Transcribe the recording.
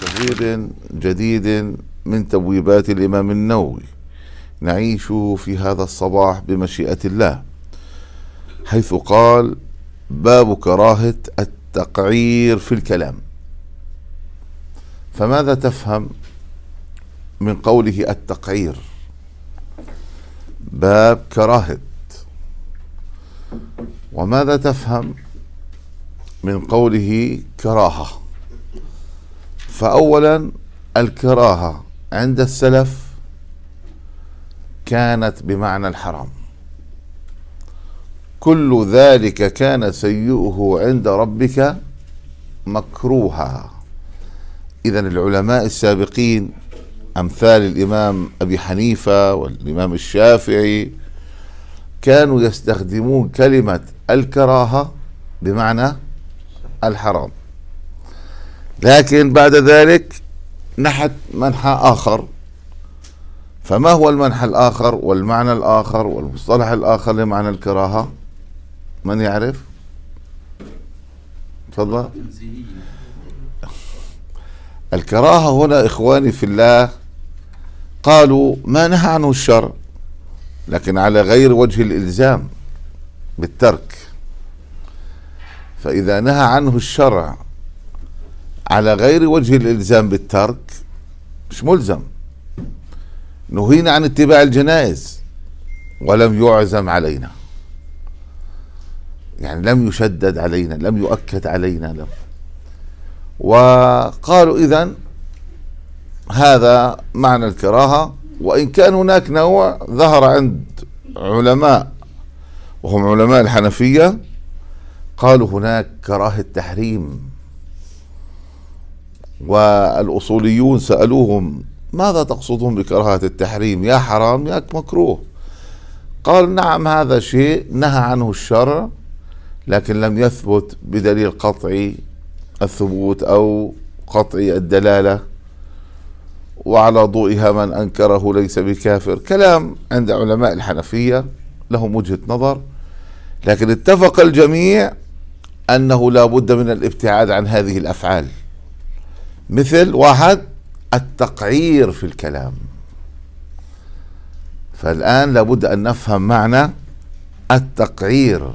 تغيير جديد من تبويبات الإمام النووي نعيش في هذا الصباح بمشيئة الله حيث قال باب كراهة التقعير في الكلام فماذا تفهم من قوله التقعير باب كراهة وماذا تفهم من قوله كراهة فأولا الكراهة عند السلف كانت بمعنى الحرام كل ذلك كان سيئه عند ربك مكروها إذا العلماء السابقين أمثال الإمام أبي حنيفة والإمام الشافعي كانوا يستخدمون كلمة الكراهة بمعنى الحرام لكن بعد ذلك نحت منحى آخر فما هو المنحى الآخر والمعنى الآخر والمصطلح الآخر لمعنى الكراهة من يعرف تفضل الكراهة هنا إخواني في الله قالوا ما نهى عنه الشرع لكن على غير وجه الإلزام بالترك فإذا نهى عنه الشرع على غير وجه الإلزام بالترك مش ملزم نهينا عن اتباع الجنائز ولم يعزم علينا يعني لم يشدد علينا لم يؤكد علينا لم وقالوا إذا هذا معنى الكراهة وإن كان هناك نوع ظهر عند علماء وهم علماء الحنفية قالوا هناك كراهة تحريم والأصوليون سألوهم ماذا تقصدون بكراهة التحريم يا حرام يا مكروه قال نعم هذا شيء نهى عنه الشرع لكن لم يثبت بدليل قطعي الثبوت أو قطعي الدلالة وعلى ضوئها من أنكره ليس بكافر كلام عند علماء الحنفية لهم وجهة نظر لكن اتفق الجميع أنه لا بد من الابتعاد عن هذه الأفعال مثل واحد التقعير في الكلام فالآن لابد أن نفهم معنى التقعير